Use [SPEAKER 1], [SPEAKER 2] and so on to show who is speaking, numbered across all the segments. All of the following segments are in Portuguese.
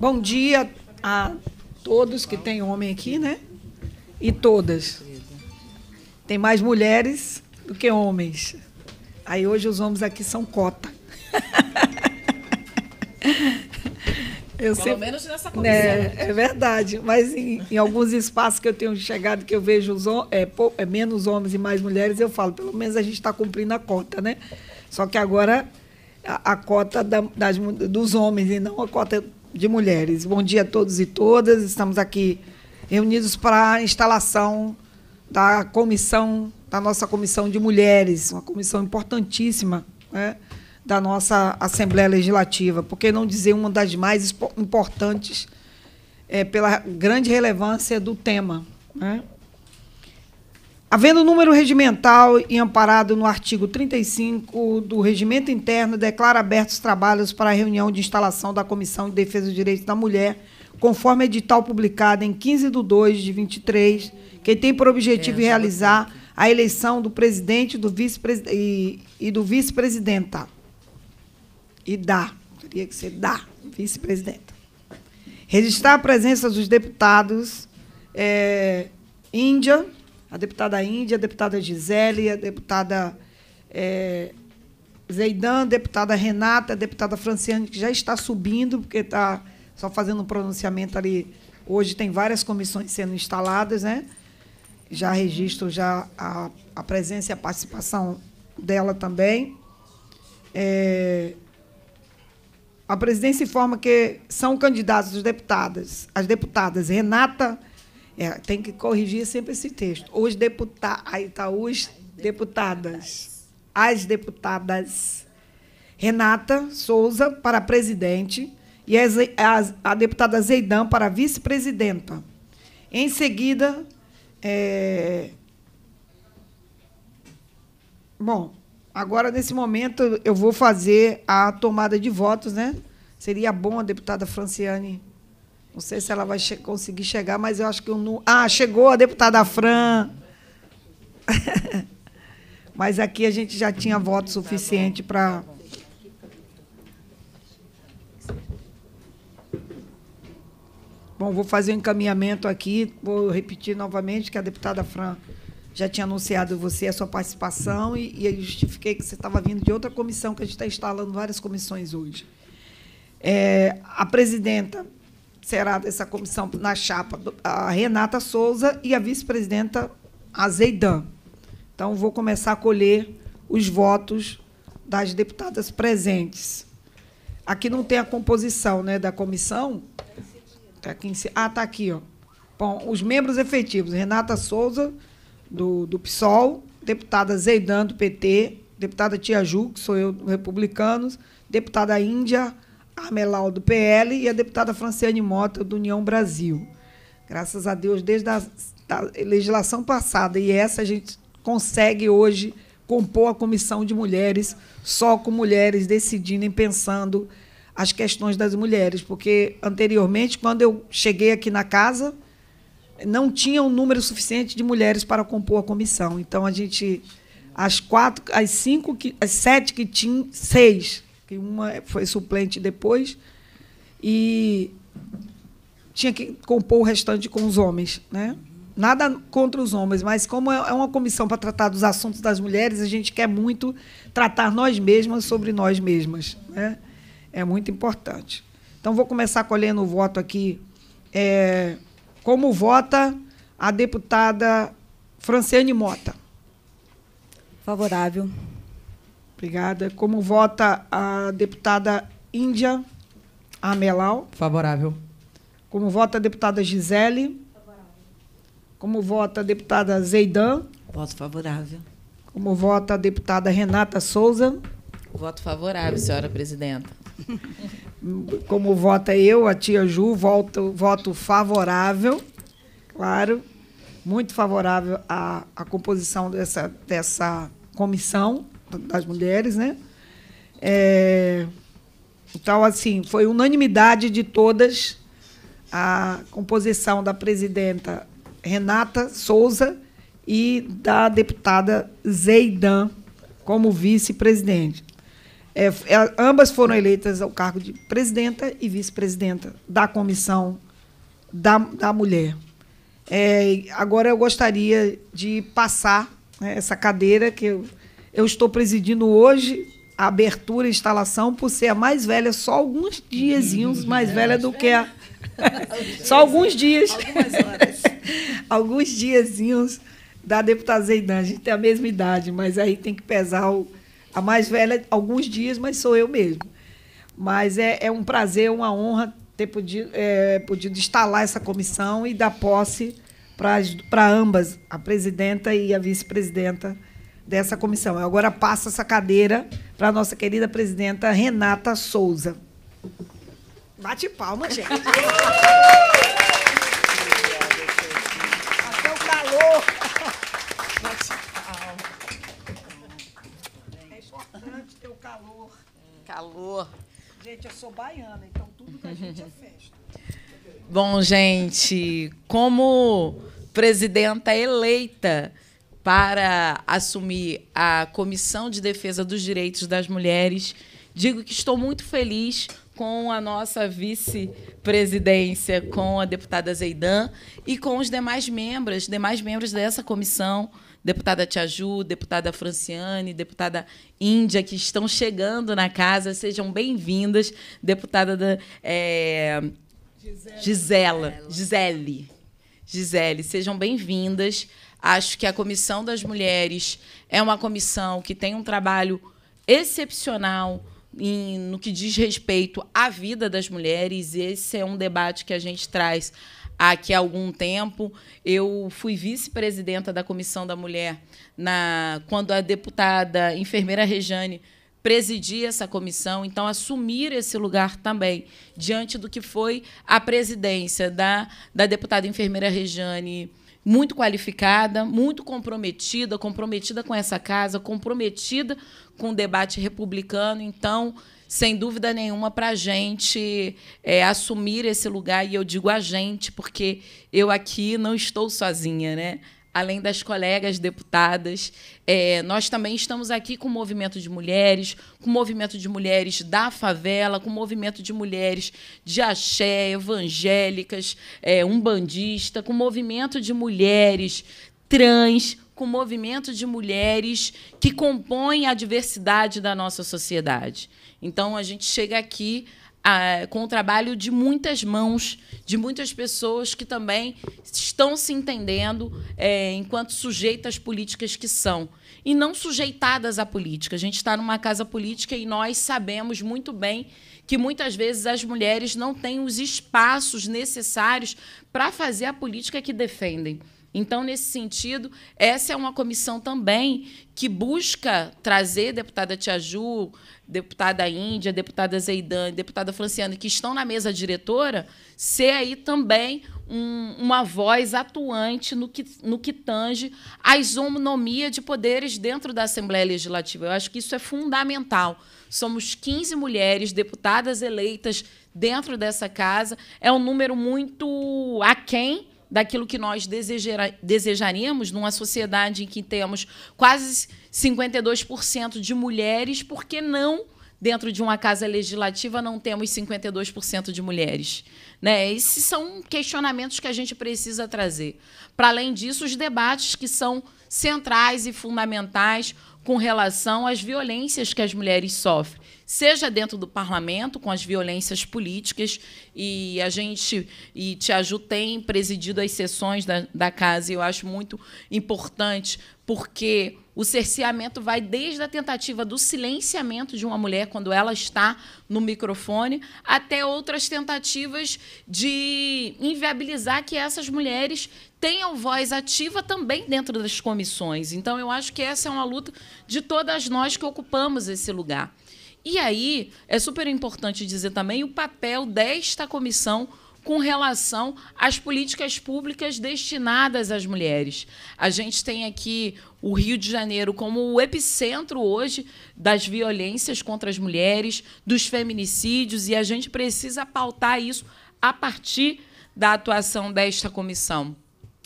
[SPEAKER 1] Bom dia a todos que tem homem aqui, né? E todas. Tem mais mulheres do que homens. Aí hoje os homens aqui são cota. Eu Pelo sempre, menos nessa né, comissão. Né? é verdade. Mas em, em, alguns espaços que eu tenho chegado, que eu vejo os, é, é, menos homens e mais mulheres, eu falo, pelo menos a gente está cumprindo a cota, né? Só que agora a, a cota da, das, dos homens e não a cota de Mulheres. Bom dia a todos e todas. Estamos aqui reunidos para a instalação da comissão, da nossa comissão de mulheres, uma comissão importantíssima né, da nossa Assembleia Legislativa, por que não dizer uma das mais importantes é, pela grande relevância do tema. Né? Havendo número regimental e amparado no artigo 35 do Regimento Interno, declara abertos os trabalhos para a reunião de instalação da Comissão de Defesa dos Direitos da Mulher, conforme edital publicado em 15 de 2 de 23, que tem por objetivo é, realizar a eleição do presidente do vice e, e, do vice-presidenta. E da, teria que ser da vice-presidenta. Registrar a presença dos deputados é, Índia a deputada Índia, a deputada Gisele, a deputada é, Zeidan, a deputada Renata, a deputada Franciane, que já está subindo, porque está só fazendo um pronunciamento ali. Hoje tem várias comissões sendo instaladas, né? Já registro já a, a presença e a participação dela também. É, a presidência informa que são candidatos os deputadas, as deputadas Renata é, tem que corrigir sempre esse texto. Os deputados. Aí está os deputadas. As deputadas. Renata Souza para presidente e a, deputada Zeidan para vice-presidenta. Em seguida, é... bom, agora nesse momento eu vou fazer a tomada de votos, né? Seria bom a deputada Franciane não sei se ela vai che conseguir chegar, mas eu acho que eu não. Ah, chegou a deputada Fran. mas aqui a gente já tinha voto suficiente para. Bom, vou fazer um encaminhamento aqui, vou repetir novamente que a deputada Fran já tinha anunciado você a sua participação e, e justifiquei que você estava vindo de outra comissão, que a gente está instalando várias comissões hoje. É, a presidenta será dessa comissão na chapa a Renata Souza e a vice-presidenta Azeidan. Então, vou começar a colher os votos das deputadas presentes. Aqui não tem a composição né, da comissão. Tá aqui em, ah, está aqui. Ó. Bom, os membros efetivos, Renata Souza, do, do PSOL, deputada Zeidan, do PT, deputada Tia Ju, que sou eu, do Republicanos, deputada Índia, Armelau, do PL, e a deputada Franciane Mota, do União Brasil. Graças a Deus, desde a legislação passada e essa, a gente consegue hoje compor a comissão de mulheres só com mulheres decidindo e pensando as questões das mulheres. Porque, anteriormente, quando eu cheguei aqui na casa, não tinha um número suficiente de mulheres para compor a comissão. Então, a gente as quatro, as cinco, as sete que tinha, seis que uma foi suplente depois, e tinha que compor o restante com os homens. Né? Nada contra os homens, mas como é, é uma comissão para tratar dos assuntos das mulheres, a gente quer muito tratar nós mesmas sobre nós mesmas. Né? É muito importante. Então, vou começar colhendo o voto aqui. É, como vota a deputada Franciane Mota? Favorável. Obrigada. Como vota a deputada Índia Amelau? Favorável. Como vota a deputada Gisele? Favorável. Como vota a deputada Zeidan? Voto favorável. Como vota a deputada Renata Souza?
[SPEAKER 2] Voto favorável, senhora
[SPEAKER 1] presidenta. Como vota eu, a tia Ju, voto, voto favorável, claro, muito favorável à, à composição dessa, dessa comissão das mulheres, né? É, então, assim, foi unanimidade de todas a composição da presidenta Renata Souza e da deputada Zeidan como vice-presidente. É, é, ambas foram eleitas ao cargo de presidenta e vice-presidenta da comissão da, da mulher. É, agora eu gostaria de passar né, essa cadeira que eu eu estou presidindo hoje a abertura e instalação por ser a mais velha, só alguns diazinhos uhum. mais velha do que a. só alguns dias. Algumas horas. alguns diazinhos da deputada Zeidan. A gente tem a mesma idade, mas aí tem que pesar o... a mais velha alguns dias, mas sou eu mesmo. Mas é, é um prazer, uma honra ter podido, é, podido instalar essa comissão e dar posse para ambas, a presidenta e a vice-presidenta dessa comissão. Eu agora passo essa cadeira para a nossa querida presidenta Renata Souza. Bate palma, gente. Até o calor. Bate palma. É importante ter o calor. Calor. Gente, eu sou baiana, então tudo que a gente é festa.
[SPEAKER 2] Bom, gente, como presidenta eleita para assumir a Comissão de Defesa dos Direitos das Mulheres. Digo que estou muito feliz com a nossa vice-presidência, com a deputada Zeidan e com os demais membros, demais membros dessa comissão, deputada Tiaju, deputada Franciane, deputada Índia, que estão chegando na casa. Sejam bem-vindas, deputada da, é, Gisela. Gisele. Gisele, sejam bem-vindas. Acho que a Comissão das Mulheres é uma comissão que tem um trabalho excepcional em, no que diz respeito à vida das mulheres. Esse é um debate que a gente traz aqui há algum tempo. Eu fui vice-presidenta da Comissão da Mulher na quando a deputada enfermeira Rejane presidia essa comissão, então assumir esse lugar também, diante do que foi a presidência da, da deputada enfermeira Rejane muito qualificada, muito comprometida, comprometida com essa casa, comprometida com o debate republicano. Então, sem dúvida nenhuma, para a gente é, assumir esse lugar, e eu digo a gente, porque eu aqui não estou sozinha, né? além das colegas deputadas. É, nós também estamos aqui com o movimento de mulheres, com o movimento de mulheres da favela, com o movimento de mulheres de axé, evangélicas, é, umbandista, com o movimento de mulheres trans, com o movimento de mulheres que compõem a diversidade da nossa sociedade. Então, a gente chega aqui a, com o trabalho de muitas mãos, de muitas pessoas que também estão se entendendo é, enquanto sujeitas políticas que são. E não sujeitadas à política. A gente está numa casa política e nós sabemos muito bem que muitas vezes as mulheres não têm os espaços necessários para fazer a política que defendem. Então, nesse sentido, essa é uma comissão também que busca trazer deputada Tiaju, deputada Índia, deputada Zeidan, deputada Franciana, que estão na mesa diretora, ser aí também um, uma voz atuante no que, no que tange a isonomia de poderes dentro da Assembleia Legislativa. Eu acho que isso é fundamental. Somos 15 mulheres deputadas eleitas dentro dessa casa. É um número muito aquém daquilo que nós desejaríamos numa sociedade em que temos quase 52% de mulheres, por que não dentro de uma casa legislativa não temos 52% de mulheres. Né? Esses são questionamentos que a gente precisa trazer. Para além disso, os debates que são centrais e fundamentais com relação às violências que as mulheres sofrem seja dentro do parlamento, com as violências políticas, e a gente, e Tiaju tem presidido as sessões da, da casa, e eu acho muito importante, porque o cerceamento vai desde a tentativa do silenciamento de uma mulher quando ela está no microfone, até outras tentativas de inviabilizar que essas mulheres tenham voz ativa também dentro das comissões. Então, eu acho que essa é uma luta de todas nós que ocupamos esse lugar. E aí é super importante dizer também o papel desta comissão com relação às políticas públicas destinadas às mulheres. A gente tem aqui o Rio de Janeiro como o epicentro hoje das violências contra as mulheres, dos feminicídios, e a gente precisa pautar isso a partir da atuação desta comissão.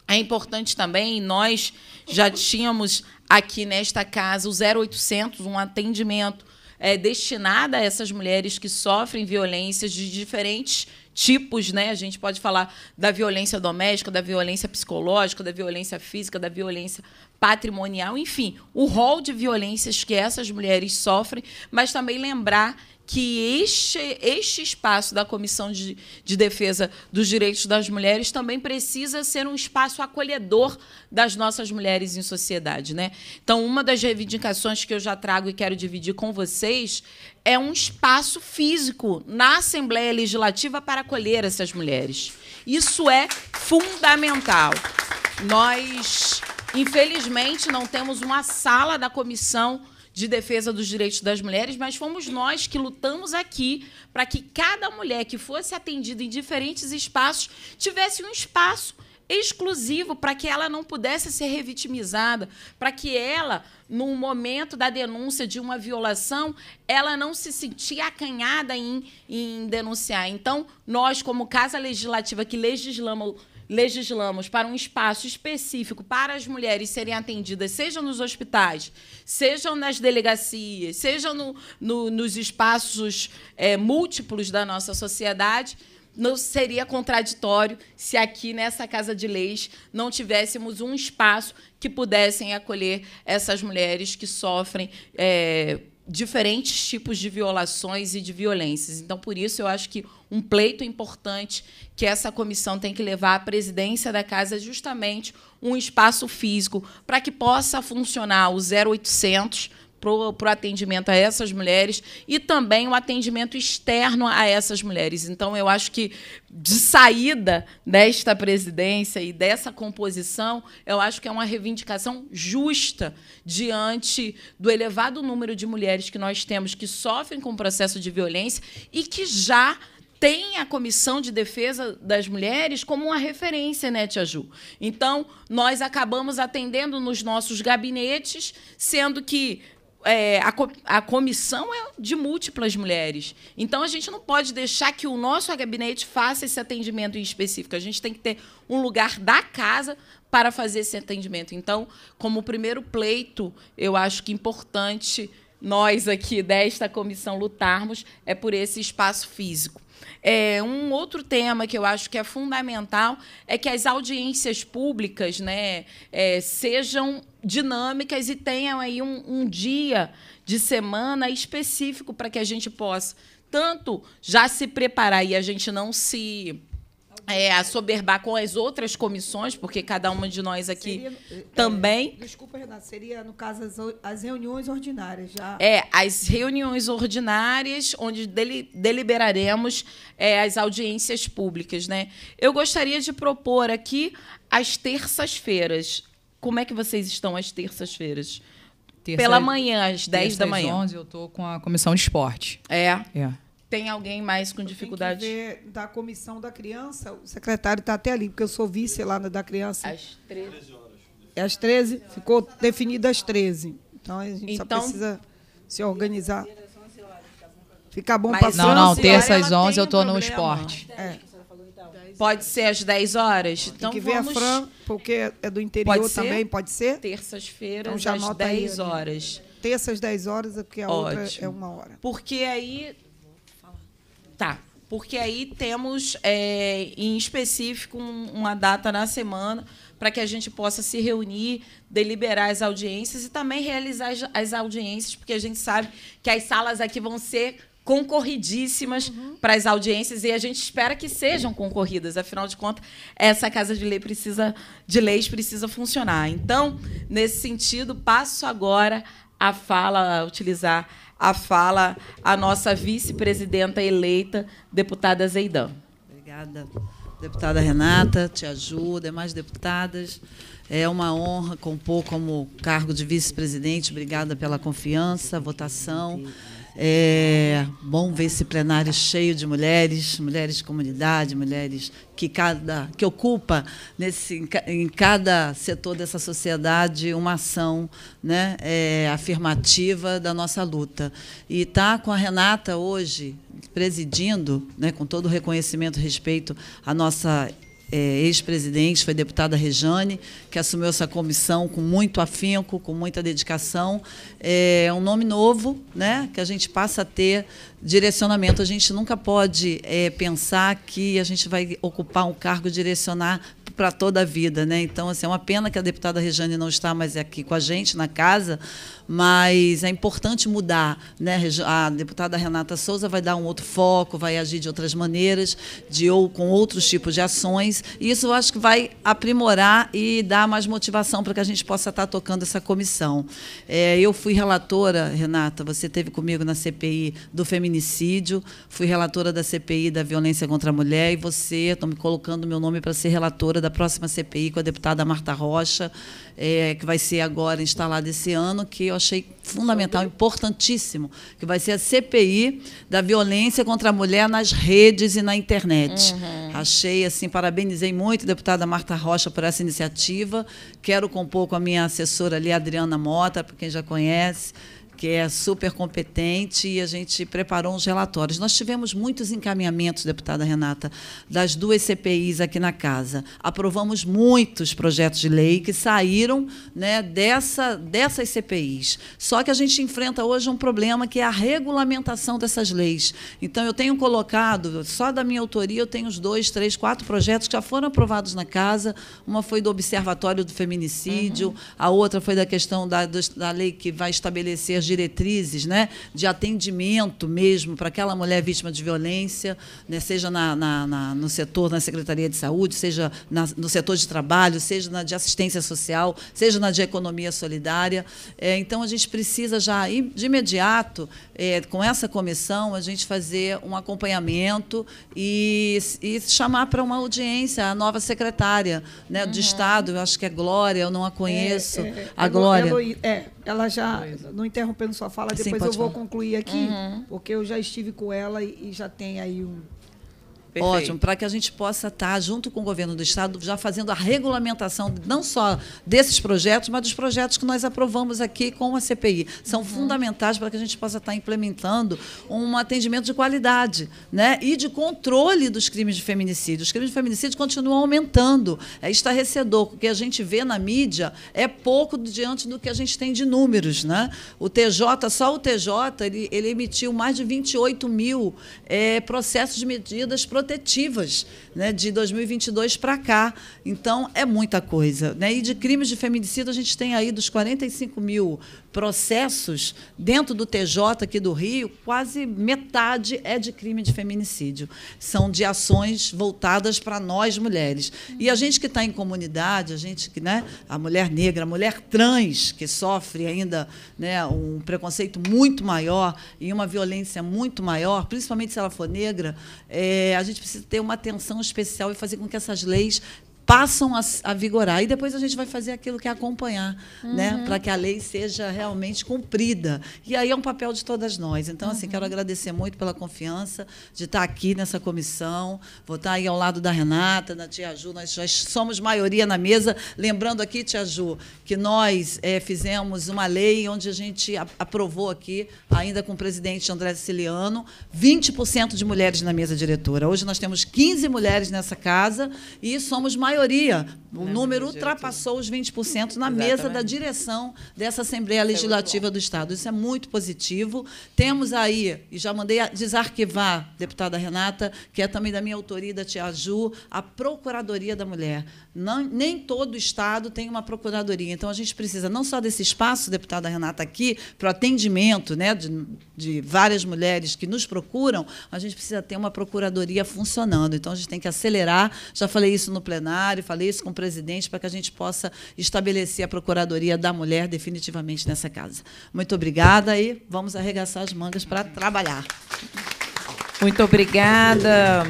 [SPEAKER 2] É importante também, nós já tínhamos aqui nesta casa o 0800, um atendimento é, destinada a essas mulheres que sofrem violências de diferentes tipos, né? A gente pode falar da violência doméstica, da violência psicológica, da violência física, da violência patrimonial, enfim, o rol de violências que essas mulheres sofrem, mas também lembrar que este, este espaço da Comissão de, de Defesa dos Direitos das Mulheres também precisa ser um espaço acolhedor das nossas mulheres em sociedade. Né? Então, uma das reivindicações que eu já trago e quero dividir com vocês é um espaço físico na Assembleia Legislativa para acolher essas mulheres. Isso é fundamental. Nós, infelizmente, não temos uma sala da comissão de defesa dos direitos das mulheres, mas fomos nós que lutamos aqui para que cada mulher que fosse atendida em diferentes espaços tivesse um espaço exclusivo para que ela não pudesse ser revitimizada, para que ela, no momento da denúncia de uma violação, ela não se sentia acanhada em, em denunciar. Então, nós, como Casa Legislativa que legislamos legislamos para um espaço específico para as mulheres serem atendidas, seja nos hospitais, sejam nas delegacias, sejam no, no, nos espaços é, múltiplos da nossa sociedade, não seria contraditório se aqui nessa casa de leis não tivéssemos um espaço que pudessem acolher essas mulheres que sofrem é, diferentes tipos de violações e de violências. Então, por isso, eu acho que um pleito importante que essa comissão tem que levar à presidência da casa é justamente um espaço físico para que possa funcionar o 0800 para o atendimento a essas mulheres e também o atendimento externo a essas mulheres. Então, eu acho que de saída desta presidência e dessa composição, eu acho que é uma reivindicação justa diante do elevado número de mulheres que nós temos que sofrem com o processo de violência e que já tem a Comissão de Defesa das Mulheres como uma referência, né, Tia Ju? Então, nós acabamos atendendo nos nossos gabinetes, sendo que é, a, a comissão é de múltiplas mulheres. Então a gente não pode deixar que o nosso gabinete faça esse atendimento em específico. A gente tem que ter um lugar da casa para fazer esse atendimento. Então, como primeiro pleito, eu acho que importante nós aqui desta comissão lutarmos é por esse espaço físico. É, um outro tema que eu acho que é fundamental é que as audiências públicas né, é, sejam dinâmicas e tenham aí um, um dia de semana específico para que a gente possa tanto já se preparar e a gente não se é, assoberbar com as outras comissões, porque cada uma de nós aqui seria, é, também.
[SPEAKER 1] É, desculpa, Renato, seria, no caso, as, as, reuniões ordinárias já. É,
[SPEAKER 2] as reuniões ordinárias, onde deliberaremos é, as audiências públicas, né? Eu gostaria de propor aqui as terças-feiras. Como é que vocês estão às terças-feiras? Terça, Pela manhã, às 10 da manhã. Às 11 eu tô
[SPEAKER 3] com a comissão de esporte. É. é.
[SPEAKER 1] Tem alguém mais com eu dificuldade? Ver, da comissão da criança, o secretário está até ali, porque eu sou vice lá da criança. Às 13 horas. É às 13? Ficou definido às 13. Então a gente então, só precisa se organizar. Fica bom para Não, não, terça às 11 eu estou um no esporte.
[SPEAKER 2] É. Pode é. ser às 10 horas? Então, Tem que vamos... ver a Fran,
[SPEAKER 1] porque é do interior pode também, pode ser? Terças-feiras, então, às 10 aí, horas. Terças, 10 horas, é porque a Ótimo. outra é uma
[SPEAKER 2] hora. Porque aí... Tá. Porque aí temos, é, em específico, um, uma data na semana para que a gente possa se reunir, deliberar as audiências e também realizar as, as audiências, porque a gente sabe que as salas aqui vão ser concorridíssimas uhum. para as audiências e a gente espera que sejam concorridas. Afinal de contas, essa casa de lei precisa de leis precisa funcionar. Então, nesse sentido, passo agora a fala a utilizar a fala a nossa vice-presidenta eleita, deputada
[SPEAKER 4] Zeidan. Obrigada. Deputada Renata, te ajuda, mais deputadas. É uma honra compor como cargo de vice-presidente. Obrigada pela confiança, votação. É bom ver esse plenário cheio de mulheres, mulheres de comunidade, mulheres que cada que ocupa nesse em cada setor dessa sociedade uma ação, né, é, afirmativa da nossa luta. E tá com a Renata hoje presidindo, né, com todo o reconhecimento e respeito à nossa é, ex-presidente, foi deputada Rejane, que assumiu essa comissão com muito afinco, com muita dedicação. É um nome novo, né, que a gente passa a ter direcionamento. A gente nunca pode é, pensar que a gente vai ocupar um cargo direcionar para toda a vida, né? Então, assim, é uma pena que a deputada Rejane não está mais aqui com a gente na casa, mas é importante mudar, né? A deputada Renata Souza vai dar um outro foco, vai agir de outras maneiras, de ou com outros tipos de ações, e isso eu acho que vai aprimorar e dar mais motivação para que a gente possa estar tá tocando essa comissão. É, eu fui relatora, Renata, você teve comigo na CPI do feminicídio, fui relatora da CPI da violência contra a mulher e você, estou me colocando meu nome para ser relatora da próxima CPI com a deputada Marta Rocha, é, que vai ser agora instalada esse ano, que eu achei fundamental, uhum. importantíssimo, que vai ser a CPI da violência contra a mulher nas redes e na internet. Uhum. Achei, assim, parabenizei muito a deputada Marta Rocha por essa iniciativa. Quero compor com a minha assessora ali, Adriana Mota, para quem já conhece que é super competente e a gente preparou uns relatórios. Nós tivemos muitos encaminhamentos, deputada Renata, das duas CPIs aqui na casa. Aprovamos muitos projetos de lei que saíram né, dessa, dessas CPIs. Só que a gente enfrenta hoje um problema que é a regulamentação dessas leis. Então, eu tenho colocado, só da minha autoria, eu tenho uns dois, três, quatro projetos que já foram aprovados na casa. Uma foi do Observatório do Feminicídio, uhum. a outra foi da questão da, da lei que vai estabelecer as diretrizes né, de atendimento mesmo para aquela mulher vítima de violência, né, seja na, na, na, no setor, na Secretaria de Saúde, seja na, no setor de trabalho, seja na de assistência social, seja na de economia solidária. É, então, a gente precisa já, de imediato, é, com essa comissão, a gente fazer um acompanhamento e, e chamar para uma audiência a nova secretária né, uhum. de Estado, eu acho que é Glória, eu não a conheço. É, é a é Glória.
[SPEAKER 1] É, é ela já, não interrompendo sua fala, depois Sim, eu vou falar. concluir aqui, uhum. porque eu já estive com ela e, e já tem aí um,
[SPEAKER 4] Perfeito. Ótimo, para que a gente possa estar tá junto com o governo do Estado já fazendo a regulamentação não só desses projetos, mas dos projetos que nós aprovamos aqui com a CPI. São uhum. fundamentais para que a gente possa estar tá implementando um atendimento de qualidade né? e de controle dos crimes de feminicídio. Os crimes de feminicídio continuam aumentando. É estarrecedor. O que a gente vê na mídia é pouco diante do que a gente tem de números. Né? O TJ, só o TJ, ele, ele emitiu mais de 28 mil é, processos de medidas protetivas protetivas né, de 2022 para cá. Então, é muita coisa. Né? E de crimes de feminicídio, a gente tem aí dos 45 mil processos dentro do TJ aqui do Rio, quase metade é de crime de feminicídio. São de ações voltadas para nós mulheres. E a gente que está em comunidade, a gente que, né, a mulher negra, a mulher trans que sofre ainda, né, um preconceito muito maior e uma violência muito maior, principalmente se ela for negra, é, a gente precisa ter uma atenção especial e fazer com que essas leis passam a, a, vigorar. E depois a gente vai fazer aquilo que é acompanhar, né? uhum. né? para que a lei seja realmente cumprida. E aí é um papel de todas nós. Então, uhum. assim, quero uhum. agradecer muito pela confiança de estar tá aqui nessa comissão, vou estar tá aí ao lado da Renata, da Tia Ju, nós já somos maioria na mesa. Lembrando aqui, Tia Ju, que nós é, fizemos uma lei onde a gente aprovou aqui, ainda com o presidente André Siciliano, 20% de mulheres na mesa diretora. Hoje nós temos 15 mulheres nessa casa e somos maioria maioria é o número né? ultrapassou os 20% na Exatamente. mesa da direção dessa Assembleia é Legislativa é do Estado. Isso é muito positivo. Temos aí, e já mandei desarquivar, deputada Renata, que é também da minha autoria da Tia Ju, a Procuradoria da Mulher. Não, nem todo Estado tem uma Procuradoria. Então, a gente precisa não só desse espaço, deputada Renata, aqui, para o atendimento né, de, de várias mulheres que nos procuram, a gente precisa ter uma Procuradoria funcionando. Então, a gente tem que acelerar. Já falei isso no plenário, falei isso com o presidente para que a gente possa estabelecer a Procuradoria da Mulher definitivamente nessa casa. Muito obrigada e vamos arregaçar as mangas para trabalhar.
[SPEAKER 2] Muito obrigada,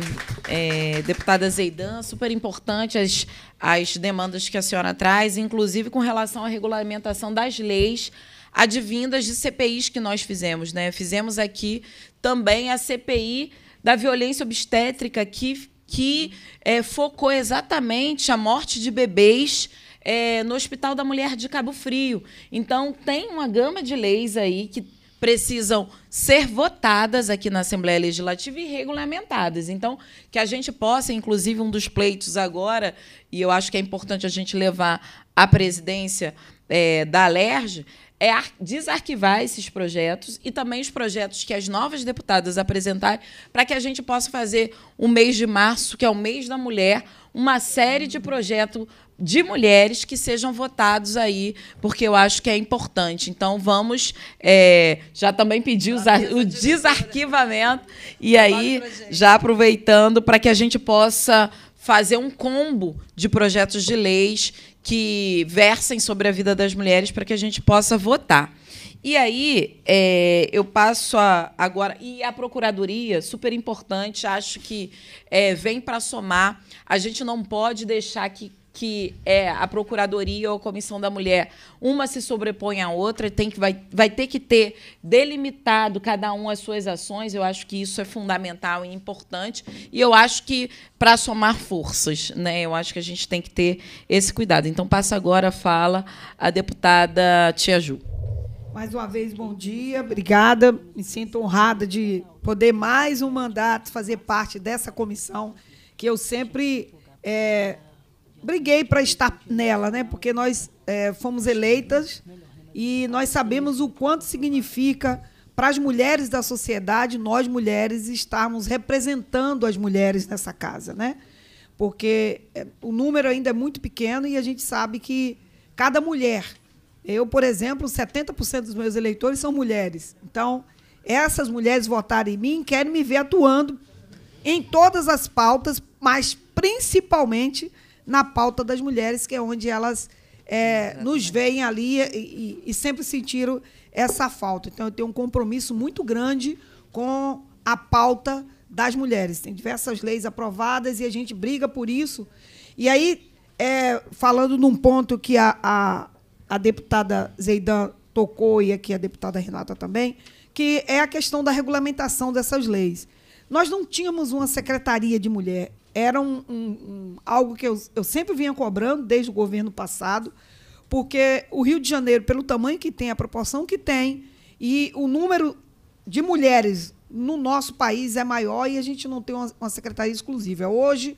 [SPEAKER 2] é, deputada Zeidan. Super importante as, as demandas que a senhora traz, inclusive com relação à regulamentação das leis advindas de CPIs que nós fizemos. Né? Fizemos aqui também a CPI da violência obstétrica, que que é, focou exatamente a morte de bebês é, no Hospital da Mulher de Cabo Frio. Então, tem uma gama de leis aí que precisam ser votadas aqui na Assembleia Legislativa e regulamentadas. Então, que a gente possa, inclusive, um dos pleitos agora, e eu acho que é importante a gente levar à presidência é, da Alerj, é desarquivar esses projetos e também os projetos que as novas deputadas apresentarem, para que a gente possa fazer o mês de março, que é o mês da mulher, uma série de projetos de mulheres que sejam votados aí, porque eu acho que é importante. Então, vamos. É, já também pedi os, o desarquivamento, e aí, já aproveitando, para que a gente possa fazer um combo de projetos de leis que versem sobre a vida das mulheres para que a gente possa votar. E aí, é, eu passo a, agora. E a Procuradoria, super importante, acho que é, vem para somar. A gente não pode deixar que que é a Procuradoria ou a Comissão da Mulher, uma se sobrepõe à outra, tem que, vai, vai ter que ter delimitado cada um as suas ações. Eu acho que isso é fundamental e importante. E eu acho que para somar forças, né? Eu acho que a gente tem que ter esse cuidado. Então passa
[SPEAKER 1] agora a fala a deputada Tia Ju. Mais uma vez, bom dia, obrigada. Me sinto honrada de poder mais um mandato fazer parte dessa comissão que eu sempre é, briguei para estar nela, né? Porque nós é, fomos eleitas e nós sabemos o quanto significa para as mulheres da sociedade, nós mulheres, estarmos representando as mulheres nessa casa, né? Porque é, o número ainda é muito pequeno e a gente sabe que cada mulher, eu, por exemplo, 70% dos meus eleitores são mulheres. Então, essas mulheres votarem em mim querem me ver atuando em todas as pautas, mas principalmente na pauta das mulheres, que é onde elas é, nos veem ali e, e, e sempre sentiram essa falta. Então, eu tenho um compromisso muito grande com a pauta das mulheres. Tem diversas leis aprovadas e a gente briga por isso. E aí, é, falando num ponto que a, a, a, deputada Zeidan tocou e aqui a deputada Renata também, que é a questão da regulamentação dessas leis. Nós não tínhamos uma secretaria de mulher era um, um, um algo que eu, eu sempre vinha cobrando desde o governo passado, porque o Rio de Janeiro, pelo tamanho que tem, a proporção que tem, e o número de mulheres no nosso país é maior e a gente não tem uma, uma secretaria exclusiva. Hoje,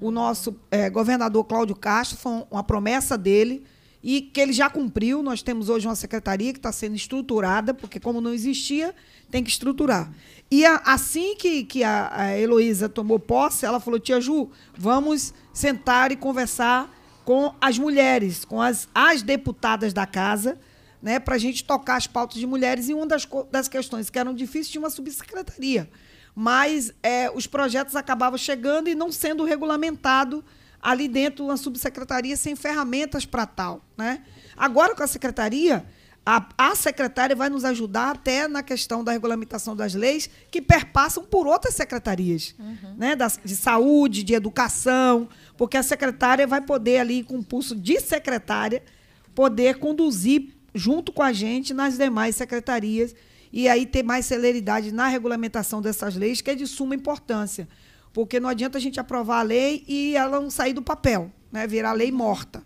[SPEAKER 1] o nosso é, governador Cláudio Castro, foi uma promessa dele, e que ele já cumpriu. Nós temos hoje uma secretaria que está sendo estruturada, porque como não existia, tem que estruturar. E a, assim que, que a, a Heloísa tomou posse, ela falou: Tia Ju, vamos sentar e conversar com as mulheres, com as, as deputadas da casa, né, para a gente tocar as pautas de mulheres. E uma das, das questões que eram difíceis tinha uma subsecretaria. Mas é, os projetos acabavam chegando e não sendo regulamentado ali dentro uma subsecretaria sem ferramentas para tal. Né? Agora, com a secretaria, a, a, secretária vai nos ajudar até na questão da regulamentação das leis que perpassam por outras secretarias, uhum. né? Da, de saúde, de educação, porque a secretária vai poder ali, com o pulso de secretária, poder conduzir junto com a gente nas demais secretarias e aí ter mais celeridade na regulamentação dessas leis, que é de suma importância. Porque não adianta a gente aprovar a lei e ela não sair do papel, né? virar lei morta.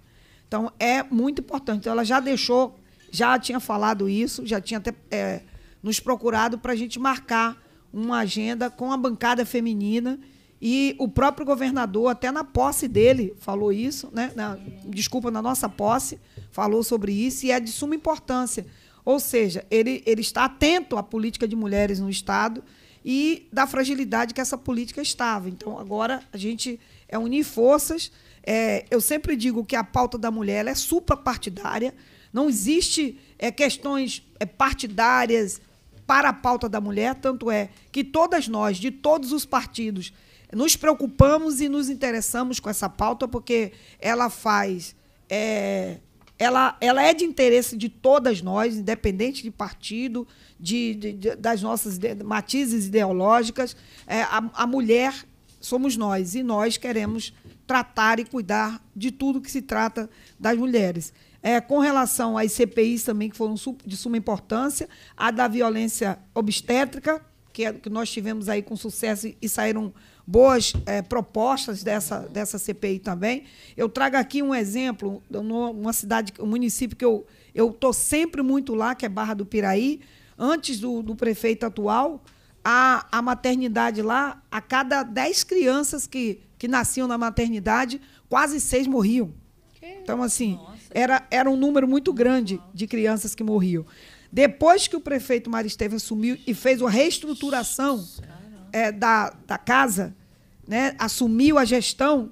[SPEAKER 1] Então, é muito importante. Então, ela já deixou já tinha falado isso, já tinha até é, nos procurado para a gente marcar uma agenda com a bancada feminina. E o próprio governador, até na posse dele, falou isso, né? Na, desculpa, na nossa posse, falou sobre isso e é de suma importância. Ou seja, ele, ele está atento à política de mulheres no Estado e da fragilidade que essa política estava. Então, agora a gente é unir forças. É, eu sempre digo que a pauta da mulher é suprapartidária. Não existe é, questões é, partidárias para a pauta da mulher, tanto é que todas nós, de todos os partidos, nos preocupamos e nos interessamos com essa pauta, porque ela faz. É, ela, ela é de interesse de todas nós, independente de partido, de, de, de das nossas matizes ideológicas. É, a, a mulher somos nós e nós queremos tratar e cuidar de tudo que se trata das mulheres. É, com relação às CPIs também, que foram de suma importância, a da violência obstétrica, que, é, que nós tivemos aí com sucesso e, saíram boas é, propostas dessa, dessa CPI também. Eu trago aqui um exemplo, uma cidade, um município que eu estou sempre muito lá, que é Barra do Piraí, antes do, do prefeito atual, a, a maternidade lá, a cada 10 crianças que, que nasciam na maternidade, quase seis morriam. Então, assim, Nossa era, era um número muito grande de crianças que morriam. Depois que o prefeito Mário assumiu e fez uma reestruturação é, da, da casa, né, assumiu a gestão,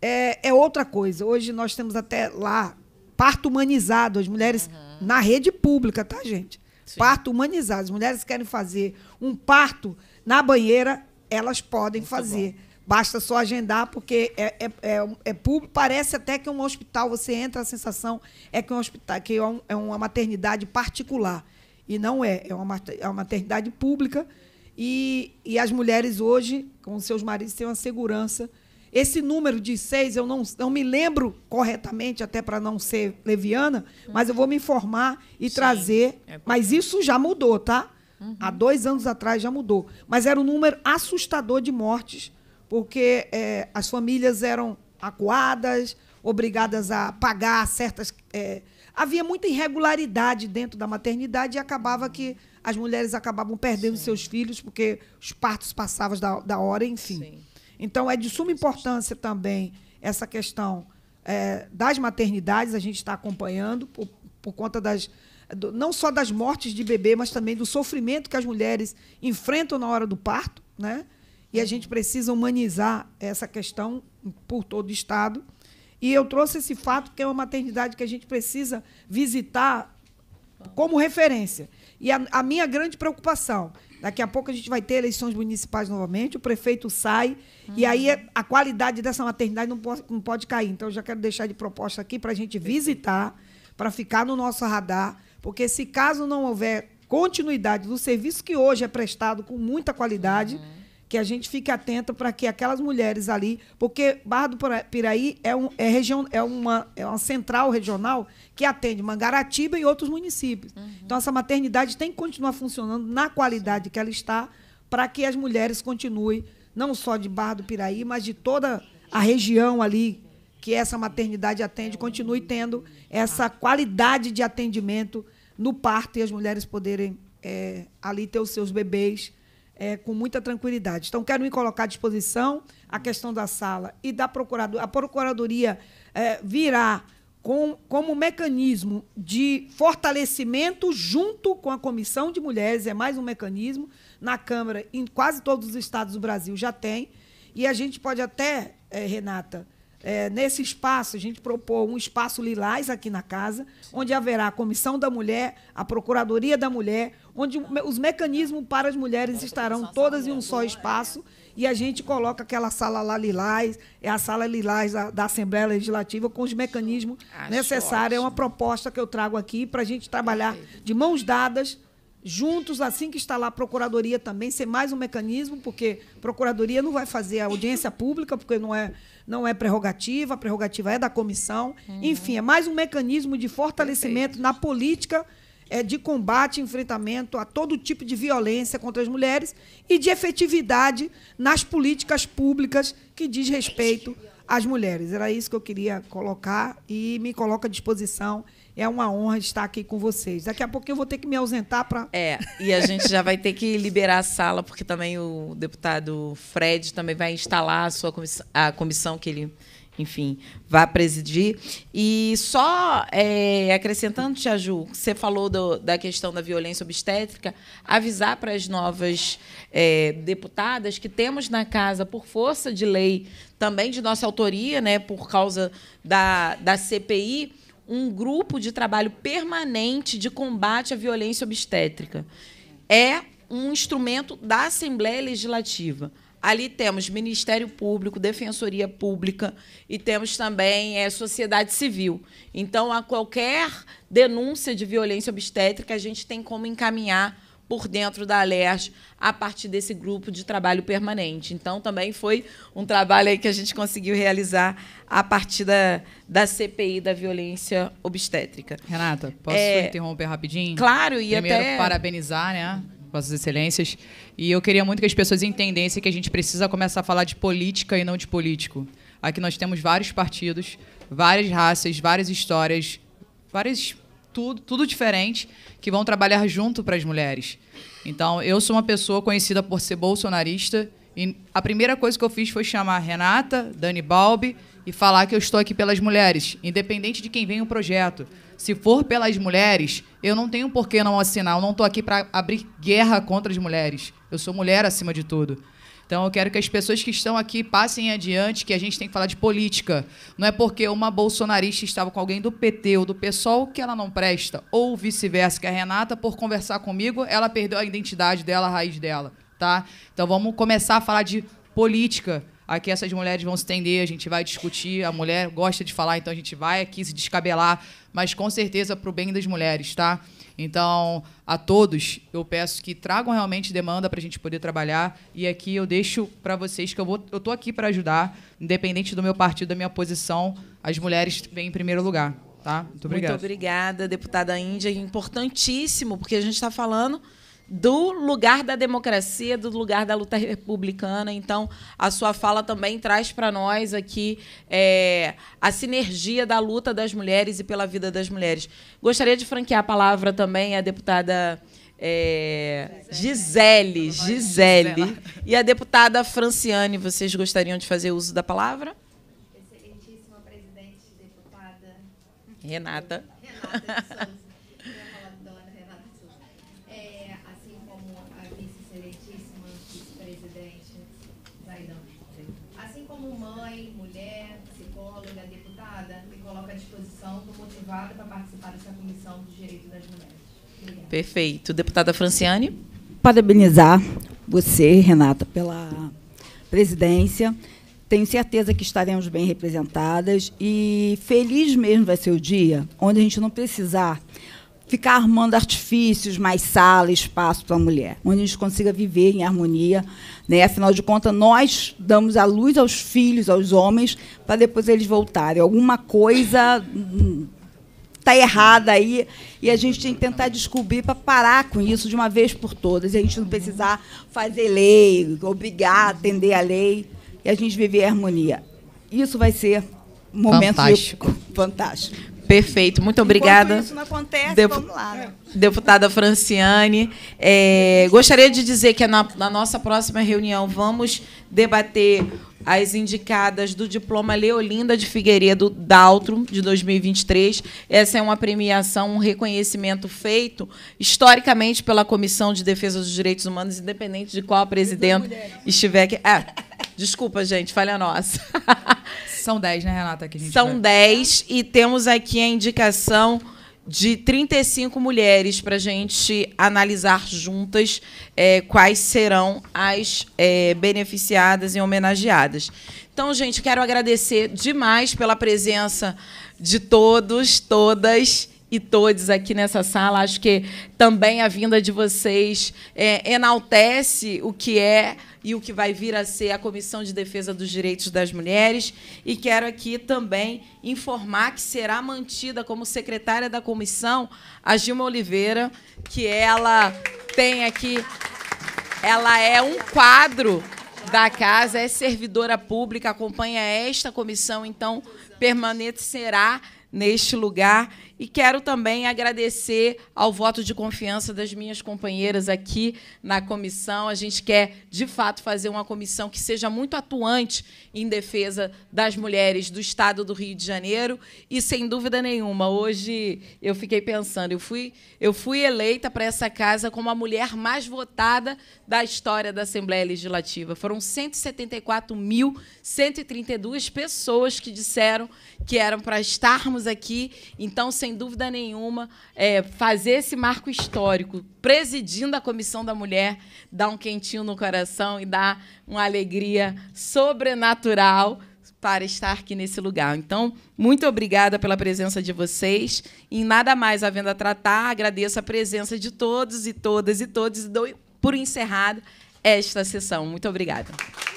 [SPEAKER 1] é, é, outra coisa. Hoje nós temos até lá parto humanizado, as mulheres uhum. na rede pública, tá, gente? Sim. Parto humanizado. As mulheres querem fazer um parto na banheira, elas podem Muito fazer. Bom. Basta só agendar, porque é, é, é, é, público. Parece até que um hospital, você entra, a sensação é que, um hospital, que é um, é uma maternidade particular. E não é, é uma, é uma maternidade pública. E, e as mulheres hoje, com seus maridos, têm uma segurança. Esse número de seis, eu não, não me lembro corretamente, até para não ser leviana, mas eu vou me informar e Sim, trazer. É mas isso já mudou, tá? Uhum. Há dois anos atrás já mudou. Mas era um número assustador de mortes porque é, as famílias eram acuadas, obrigadas a pagar certas. É, havia muita irregularidade dentro da maternidade e acabava que as mulheres acabavam perdendo Sim. seus filhos, porque os partos passavam da, da hora, enfim. Sim. Então, é de suma importância também essa questão é, das maternidades, a gente está acompanhando, por, por conta das. Do, não só das mortes de bebê, mas também do sofrimento que as mulheres enfrentam na hora do parto, né? E a gente precisa humanizar essa questão por todo o Estado. E eu trouxe esse fato que é uma maternidade que a gente precisa visitar como referência. E a, a, minha grande preocupação, daqui a pouco a gente vai ter eleições municipais novamente, o prefeito sai, uhum. e aí é, a qualidade dessa maternidade não pode, não pode cair. Então, eu já quero deixar de proposta aqui para a gente visitar, para ficar no nosso radar, porque se caso não houver continuidade do serviço que hoje é prestado com muita qualidade. Uhum que a gente fique atento para que aquelas mulheres ali, porque Barra do Piraí é, um, é, região, é, uma, é uma central regional que atende Mangaratiba e outros municípios. Uhum. Então, essa maternidade tem que continuar funcionando na qualidade que ela está para que as mulheres continuem, não só de Barra do Piraí, mas de toda a região ali que essa maternidade atende, continue tendo essa qualidade de atendimento no parto e as mulheres poderem é, ali ter os seus bebês é, com muita tranquilidade. Então, quero me colocar à disposição a questão da sala e da procuradoria. A procuradoria é, virá com, como mecanismo de fortalecimento junto com a Comissão de Mulheres, é mais um mecanismo. Na Câmara, em quase todos os estados do Brasil já tem. E a gente pode até, é, Renata, é, nesse espaço, a gente propôs um espaço Lilás aqui na casa, onde haverá a Comissão da Mulher, a Procuradoria da Mulher, onde os mecanismos para as mulheres estarão todas em um só espaço. E a gente coloca aquela sala lá Lilás, é a sala Lilás da, da Assembleia Legislativa, com os mecanismos necessários. É uma proposta que eu trago aqui para a gente trabalhar de mãos dadas juntos, assim que instalar a procuradoria também, ser mais um mecanismo, porque procuradoria não vai fazer audiência pública, porque não é, não é prerrogativa, a prerrogativa é da comissão. Uhum. Enfim, é mais um mecanismo de fortalecimento Perfeito. na política é, de combate e enfrentamento a todo tipo de violência contra as mulheres e de efetividade nas políticas públicas que diz respeito às mulheres. Era isso que eu queria colocar e me coloco à disposição é uma honra estar aqui com vocês. Daqui a pouco eu vou ter que me ausentar para. É,
[SPEAKER 2] e a gente já vai ter que liberar a sala, porque também o deputado Fred também vai instalar a sua comissão, a comissão que ele enfim, vai presidir. E só é, acrescentando, Tia Ju, você falou do, da questão da violência obstétrica, avisar para as novas é, deputadas que temos na casa, por força de lei, também de nossa autoria, né, por causa da, da CPI, um grupo de trabalho permanente de combate à violência obstétrica. É um instrumento da Assembleia Legislativa. Ali temos Ministério Público, Defensoria Pública e temos também é, sociedade civil. Então, a qualquer denúncia de violência obstétrica, a gente tem como encaminhar por dentro da Alert a partir desse grupo de trabalho permanente. Então, também foi um trabalho aí que a gente conseguiu realizar a partir da, da CPI da violência
[SPEAKER 3] obstétrica. Renata, posso é, interromper rapidinho? Claro, e Primeiro, até... parabenizar, né? Vossas Excelências. E eu queria muito que as pessoas entendessem que a gente precisa começar a falar de política e não de político. Aqui nós temos vários partidos, várias raças, várias histórias, várias tudo, tudo diferente, que vão trabalhar junto para as mulheres. Então, eu sou uma pessoa conhecida por ser bolsonarista e a primeira coisa que eu fiz foi chamar Renata, Dani Balbi e falar que eu estou aqui pelas mulheres, independente de quem vem o projeto se for pelas mulheres, eu não tenho por que não assinar. Eu não estou aqui para abrir guerra contra as mulheres. Eu sou mulher acima de tudo. Então eu quero que as pessoas que estão aqui passem adiante que a gente tem que falar de política. Não é porque uma bolsonarista estava com alguém do PT ou do PSOL que ela não presta, ou vice-versa, que a Renata, por conversar comigo, ela perdeu a identidade dela, a raiz dela. Tá? Então vamos começar a falar de política. Aqui essas mulheres vão se entender, a gente vai discutir. A mulher gosta de falar, então a gente vai aqui se descabelar, mas com certeza para o bem das mulheres, tá? Então, a todos, eu peço que tragam realmente demanda para a gente poder trabalhar. E aqui eu deixo para vocês que eu vou, eu tô aqui para ajudar, independente do meu partido, da minha posição, as mulheres vêm em primeiro lugar, tá? Muito
[SPEAKER 1] obrigada. Muito
[SPEAKER 2] obrigada, deputada Índia. Importantíssimo, porque a gente está falando do lugar da democracia, do lugar da luta republicana. Então, a sua fala também traz para nós aqui é, a sinergia da luta das mulheres e pela vida das mulheres. Gostaria de franquear a palavra também à deputada. É, Gisele, Gisele e a deputada Franciane, vocês gostariam de fazer uso da palavra?
[SPEAKER 4] Excelentíssima presidente, deputada Renata. Renata de Souza.
[SPEAKER 2] como mãe, mulher, psicóloga, deputada, me coloco à disposição, estou
[SPEAKER 1] motivada para participar dessa comissão dos direitos das mulheres. Obrigada.
[SPEAKER 2] Perfeito. Deputada Franciane?
[SPEAKER 4] Parabenizar você, Renata, pela presidência. Tenho certeza que estaremos bem representadas e feliz mesmo vai ser o dia onde a gente não precisar ficar armando artifícios, mais sala, espaço para a mulher, onde a gente consiga viver em harmonia. Né? Afinal de contas, nós damos a luz aos filhos, aos homens, para depois eles voltarem. Alguma coisa está hum, errada aí e a gente tem que tentar descobrir para parar com isso de uma vez por todas. E a gente não precisar fazer lei, obrigar, atender à lei e a gente viver em harmonia.
[SPEAKER 1] Isso vai ser
[SPEAKER 4] um momento fantástico. fantástico. Perfeito,
[SPEAKER 2] muito obrigada. Enquanto isso não
[SPEAKER 1] acontece, Devo... vamos lá. Né?
[SPEAKER 2] deputada Franciane. É, gostaria de dizer que na, na nossa próxima reunião vamos debater as indicadas do diploma Leolinda de Figueiredo Daltro, de 2023. Essa é uma premiação, um reconhecimento feito historicamente pela Comissão de Defesa dos Direitos Humanos, independente de qual presidente estiver aqui. Ah, desculpa, gente, falha nossa. São 10, né, Renata? Que São 10 e temos aqui a indicação de 35 mulheres para a gente analisar juntas é, quais serão as é, beneficiadas e homenageadas. Então, gente, quero agradecer demais pela presença de todos, todas e todos aqui nessa sala. Acho que também a vinda de vocês é, enaltece o que é e o que vai vir a ser a Comissão de Defesa dos Direitos das Mulheres. E quero aqui também informar que será mantida como secretária da comissão a Gilma Oliveira, que ela tem aqui. Ela é um quadro da casa, é servidora pública, acompanha esta comissão, então permanecerá neste lugar. E quero também agradecer ao voto de confiança das minhas companheiras aqui na comissão. A gente quer, de fato, fazer uma comissão que seja muito atuante em defesa das mulheres do Estado do Rio de Janeiro. E, sem dúvida nenhuma, hoje eu fiquei pensando, eu fui, eu fui eleita para essa casa como a mulher mais votada da história da Assembleia Legislativa. Foram 174.132 pessoas que disseram que eram para estarmos aqui. Então, sem sem dúvida nenhuma, é, fazer esse marco histórico, presidindo a Comissão da Mulher, dá um quentinho no coração e dá uma alegria sobrenatural para estar aqui nesse lugar. Então, muito obrigada pela presença de vocês. E nada mais havendo a tratar, agradeço a presença de todos e todas e todos e dou por encerrada esta sessão. Muito obrigada.